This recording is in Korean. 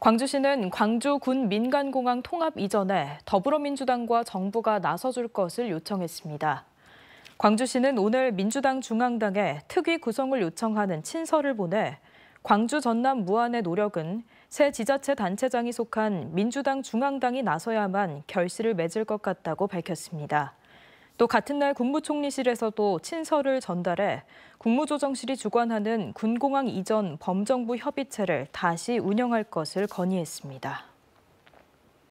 광주시는 광주군 민간공항 통합 이전에 더불어민주당과 정부가 나서줄 것을 요청했습니다. 광주시는 오늘 민주당 중앙당에 특위 구성을 요청하는 친서를 보내 광주 전남 무안의 노력은 새 지자체 단체장이 속한 민주당 중앙당이 나서야만 결실을 맺을 것 같다고 밝혔습니다. 또 같은 날 국무총리실에서도 친서를 전달해 국무조정실이 주관하는 군공항 이전 범정부 협의체를 다시 운영할 것을 건의했습니다.